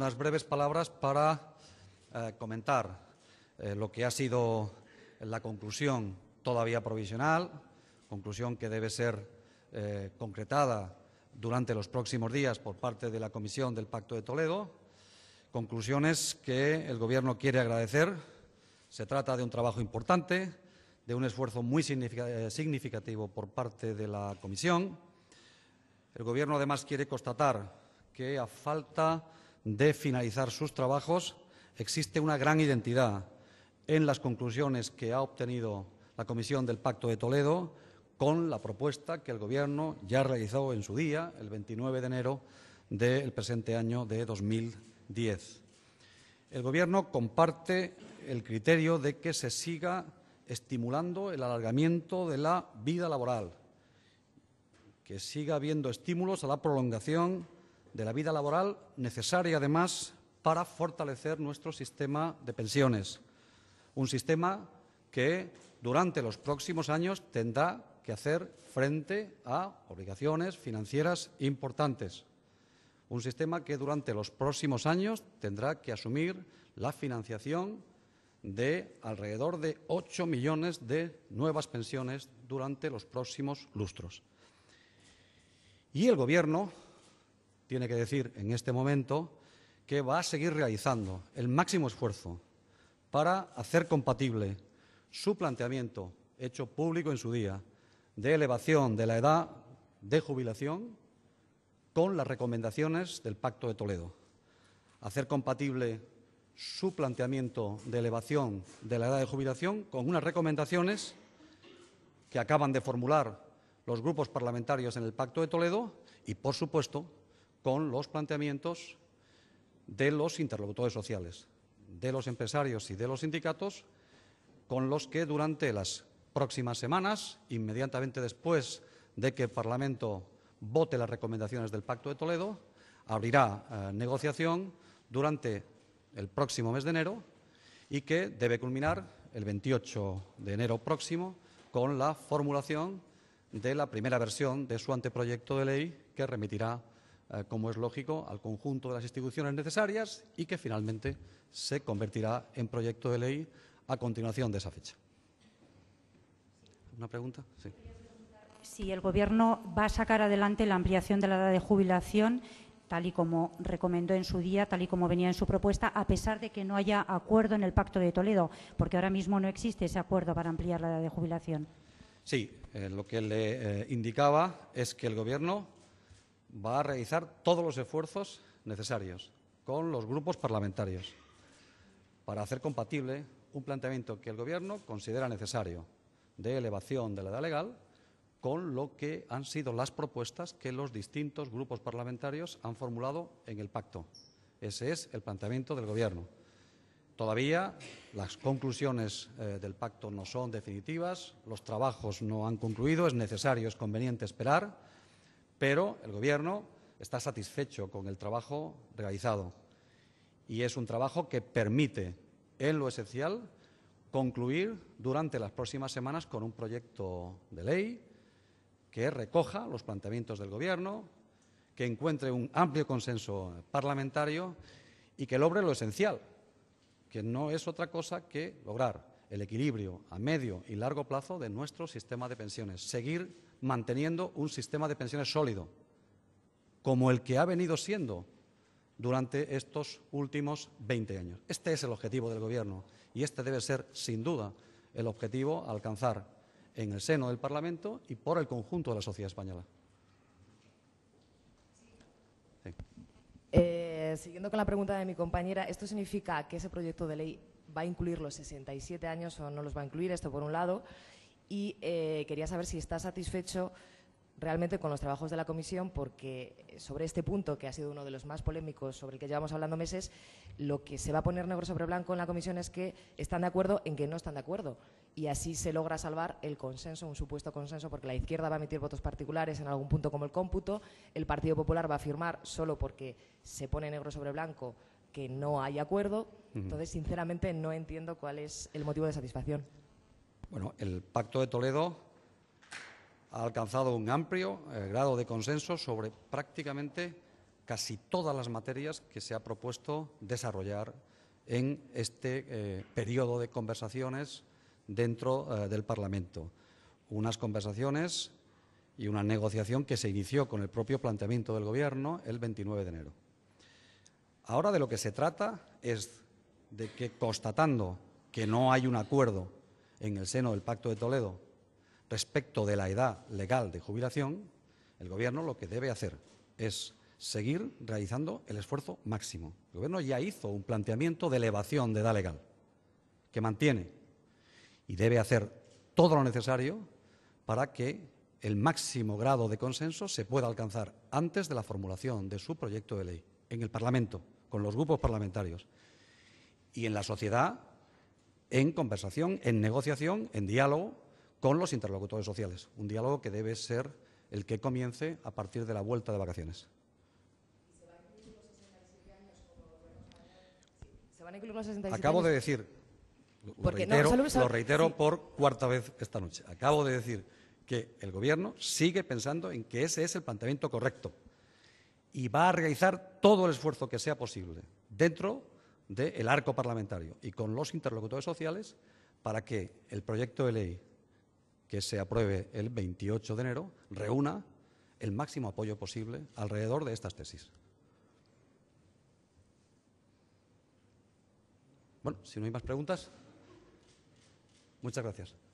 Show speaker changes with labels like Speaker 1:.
Speaker 1: unas breves palabras para eh, comentar eh, lo que ha sido la conclusión todavía provisional, conclusión que debe ser eh, concretada durante los próximos días por parte de la Comisión del Pacto de Toledo, conclusiones que el Gobierno quiere agradecer. Se trata de un trabajo importante, de un esfuerzo muy significativo por parte de la Comisión. El Gobierno además quiere constatar que a falta de finalizar sus trabajos, existe una gran identidad en las conclusiones que ha obtenido la Comisión del Pacto de Toledo con la propuesta que el Gobierno ya realizó en su día, el 29 de enero del presente año de 2010. El Gobierno comparte el criterio de que se siga estimulando el alargamiento de la vida laboral, que siga habiendo estímulos a la prolongación de la vida laboral, necesaria además para fortalecer nuestro sistema de pensiones. Un sistema que durante los próximos años tendrá que hacer frente a obligaciones financieras importantes. Un sistema que durante los próximos años tendrá que asumir la financiación de alrededor de 8 millones de nuevas pensiones durante los próximos lustros. Y el Gobierno tiene que decir en este momento que va a seguir realizando el máximo esfuerzo para hacer compatible su planteamiento hecho público en su día de elevación de la edad de jubilación con las recomendaciones del Pacto de Toledo. Hacer compatible su planteamiento de elevación de la edad de jubilación con unas recomendaciones que acaban de formular los grupos parlamentarios en el Pacto de Toledo y, por supuesto, con los planteamientos de los interlocutores sociales, de los empresarios y de los sindicatos, con los que durante las próximas semanas, inmediatamente después de que el Parlamento vote las recomendaciones del Pacto de Toledo, abrirá eh, negociación durante el próximo mes de enero y que debe culminar el 28 de enero próximo con la formulación de la primera versión de su anteproyecto de ley que remitirá eh, como es lógico, al conjunto de las instituciones necesarias y que finalmente se convertirá en proyecto de ley a continuación de esa fecha. ¿Una pregunta? Sí. Si el Gobierno va a sacar adelante la ampliación de la edad de jubilación tal y como recomendó en su día, tal y como venía en su propuesta, a pesar de que no haya acuerdo en el Pacto de Toledo, porque ahora mismo no existe ese acuerdo para ampliar la edad de jubilación. Sí, eh, lo que le eh, indicaba es que el Gobierno va a realizar todos los esfuerzos necesarios con los grupos parlamentarios para hacer compatible un planteamiento que el Gobierno considera necesario de elevación de la edad legal con lo que han sido las propuestas que los distintos grupos parlamentarios han formulado en el pacto. Ese es el planteamiento del Gobierno. Todavía las conclusiones eh, del pacto no son definitivas, los trabajos no han concluido, es necesario, es conveniente esperar pero el Gobierno está satisfecho con el trabajo realizado y es un trabajo que permite, en lo esencial, concluir durante las próximas semanas con un proyecto de ley que recoja los planteamientos del Gobierno, que encuentre un amplio consenso parlamentario y que logre lo esencial, que no es otra cosa que lograr el equilibrio a medio y largo plazo de nuestro sistema de pensiones, seguir manteniendo un sistema de pensiones sólido, como el que ha venido siendo durante estos últimos 20 años. Este es el objetivo del Gobierno y este debe ser, sin duda, el objetivo a alcanzar en el seno del Parlamento y por el conjunto de la sociedad española. Eh, siguiendo con la pregunta de mi compañera, ¿esto significa que ese proyecto de ley va a incluir los 67 años o no los va a incluir, esto por un lado. Y eh, quería saber si está satisfecho realmente con los trabajos de la comisión porque sobre este punto, que ha sido uno de los más polémicos sobre el que llevamos hablando meses, lo que se va a poner negro sobre blanco en la comisión es que están de acuerdo en que no están de acuerdo. Y así se logra salvar el consenso, un supuesto consenso, porque la izquierda va a emitir votos particulares en algún punto como el cómputo, el Partido Popular va a firmar solo porque se pone negro sobre blanco que no hay acuerdo. Entonces, sinceramente, no entiendo cuál es el motivo de satisfacción. Bueno, el Pacto de Toledo ha alcanzado un amplio eh, grado de consenso sobre prácticamente casi todas las materias que se ha propuesto desarrollar en este eh, periodo de conversaciones dentro eh, del Parlamento. Unas conversaciones y una negociación que se inició con el propio planteamiento del Gobierno el 29 de enero. Ahora de lo que se trata es de que constatando que no hay un acuerdo en el seno del Pacto de Toledo respecto de la edad legal de jubilación, el Gobierno lo que debe hacer es seguir realizando el esfuerzo máximo. El Gobierno ya hizo un planteamiento de elevación de edad legal, que mantiene y debe hacer todo lo necesario para que el máximo grado de consenso se pueda alcanzar antes de la formulación de su proyecto de ley en el Parlamento, con los grupos parlamentarios y en la sociedad en conversación, en negociación, en diálogo con los interlocutores sociales. Un diálogo que debe ser el que comience a partir de la vuelta de vacaciones. Acabo de decir, lo reitero, por cuarta vez esta noche, acabo de decir que el Gobierno sigue pensando en que ese es el planteamiento correcto y va a realizar todo el esfuerzo que sea posible dentro del arco parlamentario y con los interlocutores sociales para que el proyecto de ley que se apruebe el 28 de enero reúna el máximo apoyo posible alrededor de estas tesis. Bueno, si no hay más preguntas, muchas gracias.